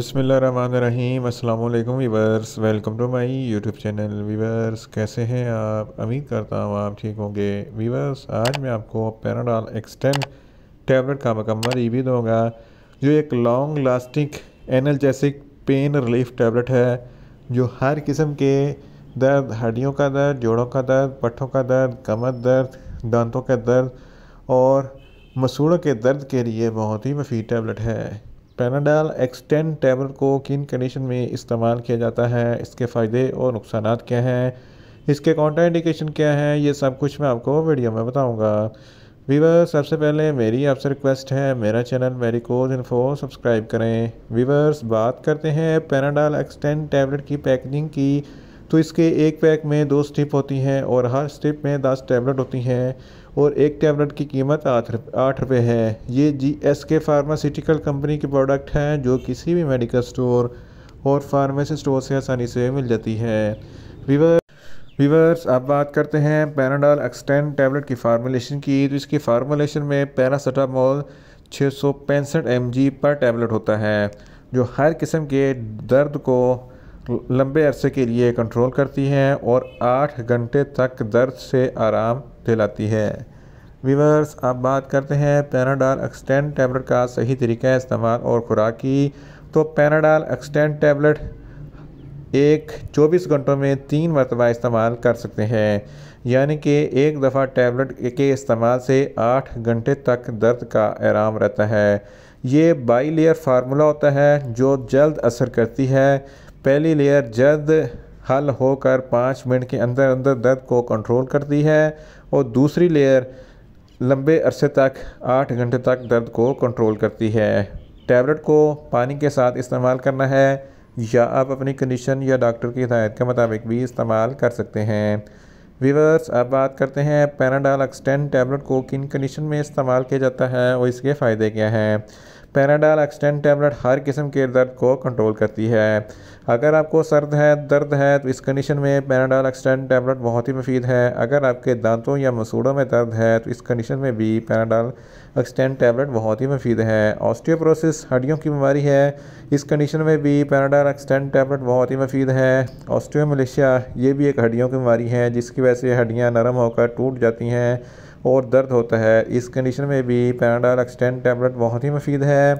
बसमीम अल्लाम viewers welcome to my YouTube channel viewers कैसे हैं आप उम्मीद करता हूँ आप ठीक होंगे वीवर्स आज मैं आपको पैराडॉल एक्सटेंड टैबलेट का मुकम्मल रिव्यू दूँगा जो एक long lasting analgesic pain relief tablet है जो हर किस्म के दर्द हड्डियों का दर्द जोड़ों का दर्द पट्ठों का दर्द कमर दर्द दांतों का दर्द और मसूड़ों के दर्द के लिए बहुत ही मफी टैबलेट है पैनाडाल एक्सटेंड टेबल को किन कंडीशन में इस्तेमाल किया जाता है इसके फ़ायदे और नुकसान क्या हैं इसके कॉन्टा इंडिकेशन क्या है ये सब कुछ मैं आपको वीडियो में बताऊँगा वीवर सबसे पहले मेरी आपसे रिक्वेस्ट है मेरा चैनल मेरिकोज इन्फो सब्सक्राइब करें वीवर्स बात करते हैं पैनाडाल एक्सटेंड टैबलेट की पैकेजिंग की तो इसके एक पैक में दो स्टिप होती हैं और हर स्टिप में दस टैबलेट होती हैं और एक टैबलेट की कीमत आठ रुपये है ये G S K pharmaceutical company के प्रोडक्ट हैं जो किसी भी मेडिकल स्टोर और फार्मेसी स्टोर से आसानी से मिल जाती है वीवर वीवर्स अब बात करते हैं पैराडाल एक्सटेंड टैबलेट की फार्मोलेशन की तो इसकी फार्मोलेशन में पैरासीटामोल छः सौ पैंसठ एम पर टैबलेट होता है जो हर किस्म के दर्द को लंबे अरसे के लिए कंट्रोल करती हैं और आठ घंटे तक दर्द से आराम दिलाती है वीवर्स आप बात करते हैं पैनाडाल एक्सटेंड टैबलेट का सही तरीका इस्तेमाल और ख़ुराक की तो पैनाडाल एक्सटेंड टैबलेट एक 24 घंटों में तीन मरतबा इस्तेमाल कर सकते हैं यानी कि एक दफ़ा टैबलेट के इस्तेमाल से आठ घंटे तक दर्द का आराम रहता है ये बाई लेयर फार्मूला होता है जो जल्द असर करती है पहली लेयर जल्द हल होकर पाँच मिनट के अंदर अंदर दर्द को कंट्रोल करती है और दूसरी लेयर लंबे अरसे तक आठ घंटे तक दर्द को कंट्रोल करती है टैबलेट को पानी के साथ इस्तेमाल करना है या आप अपनी कंडीशन या डॉक्टर की हिदायत के मुताबिक भी इस्तेमाल कर सकते हैं वीवर्स अब बात करते हैं पैराडाल एक्सटेंड टैबलेट को किन कंडीशन में इस्तेमाल किया जाता है और इसके फ़ायदे क्या हैं पैराडाल एक्सटेंट टैबलेट हर किस्म के दर्द को कंट्रोल करती है अगर आपको सर्द है दर्द है तो इस कंडीशन में पैराडाल एक्सटेंट टैबलेट बहुत ही मुफीद है अगर आपके दांतों या मसूड़ों में दर्द है तो इस कंडीशन में भी पैनाडाल एक्सटेंट टैबलेट बहुत ही मुफीद है ऑस्टियोप्रोसिस हड्डियों की बीमारी है इस कंडीशन में भी पैराडाल एक्सटेंट टैबलेट बहुत ही मुफीद है ऑस्टियोमलेशिया ये भी एक हड्डियों की बीमारी है जिसकी वजह से हड्डियाँ नरम होकर टूट जाती हैं और दर्द होता है इस कंडीशन में भी पैराडाइल एक्सटेंड टैबलेट बहुत ही मफीद है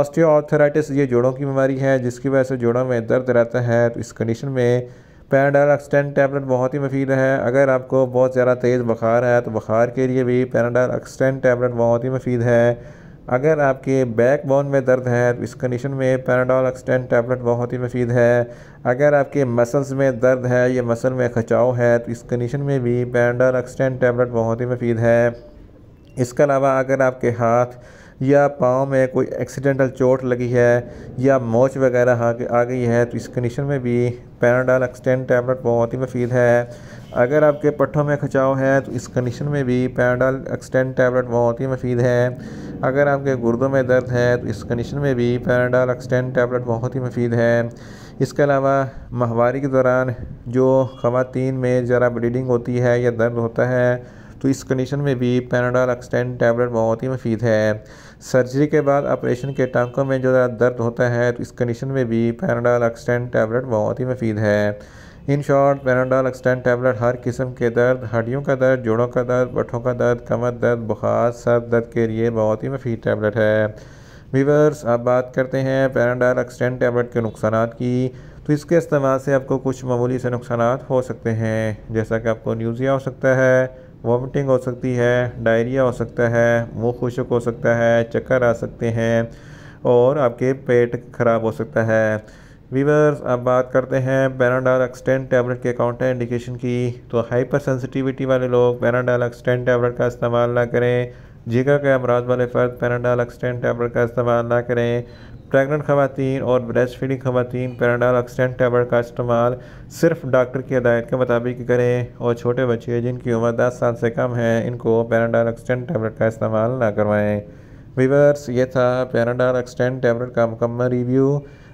ऑस्टियोआर्थराइटिस ये जोड़ों की बीमारी है जिसकी वजह से जोड़ों में दर्द रहता है तो इस कंडीशन में पैराडाल एक्सटेंड टैबलेट बहुत ही मफीद है अगर आपको बहुत ज़्यादा तेज़ बुखार है तो बुखार के लिए भी पैराडाल एक्सटेंड टैबलेट बहुत ही मफीद है अगर आपके बैक बोन में दर्द है तो इस कंडीशन में पैराडॉल एक्सटेंट टैबलेट बहुत ही मफीद है अगर आपके मसल्स में दर्द है या मसल में खचाव है तो इस कंडीशन में भी पैराडॉल एक्सटेंट टैबलेट बहुत ही मफीद है इसके अलावा अगर आपके हाथ या पाँव में कोई एक्सीडेंटल चोट लगी है या मोच वगैरह आ गई है तो इस कंडीशन में भी पैराडाल एक्सटेंड टैबलेट बहुत ही मफीद है अगर आपके पट्ठों में खचाव है तो इस कंडीशन में भी पैराडाल एक्सटेंड टैबलेट बहुत ही मफीद है अगर आपके गुर्दों में दर्द है तो इस कंडीशन में भी पैराडाल एक्सटेंड टैबलेट बहुत ही मुफीद है इसके अलावा माहवारी के दौरान जो खातन में ज़रा ब्लीडिंग होती है या दर्द होता है तो इस कंडीशन में भी पैनाडाल एक्सटेंड टैबलेट बहुत ही मुफीद है सर्जरी के बाद ऑपरेशन के टांकों में जो दर्द होता है तो इस कंडीशन में भी पैनाडाल एक्सटेंड टैबलेट बहुत ही मुफीद है in short Panadol extend tablet हर किस्म के दर्द हड्डियों का दर्द जोड़ों का दर्द बठों का दर्द कमर दर्द बुखार सर दर्द के लिए बहुत ही मफीद टैबलेट है वीवर्स अब बात करते हैं पैराडॉल एक्सटेंड टैबलेट के नुकसान की तो इसके इस्तेमाल से आपको कुछ मामूली से नुकसान हो सकते हैं जैसा कि आपको न्यूज़िया हो सकता है वॉमिटिंग हो सकती है डायरिया हो सकता है मुँह खुशक हो सकता है चक्कर आ सकते हैं और आपके पेट ख़राब हो सकता है वीवर्स अब बात करते हैं पैराडाल एक्सटेंट टैबलेट के काउंटर इंडिकेशन की तो हाइपर सेंसिटिविटी वाले लोग पैराडाल एक्सटेंट टैबलेट का इस्तेमाल ना करें जिगर के अमराज वाले फ़र्द पैराडाल एक्सटेंट टैबलेट का इस्तेमाल ना करें प्रेगनेंट खवतिन और ब्रेस्ट फीडिंग खातन पैराडाल एक्सटेंट टैबलेट का इस्तेमाल सिर्फ डॉक्टर की हदायत के मुताबिक करें और छोटे बच्चे जिनकी उम्र दस साल से कम है इनको पैराडाल एक्सटेंट टैबलेट का इस्तेमाल ना करवाएँ वीवर्स ये था पैराडाल एक्सटेंट टैबलेट का मुकम्मल रिव्यू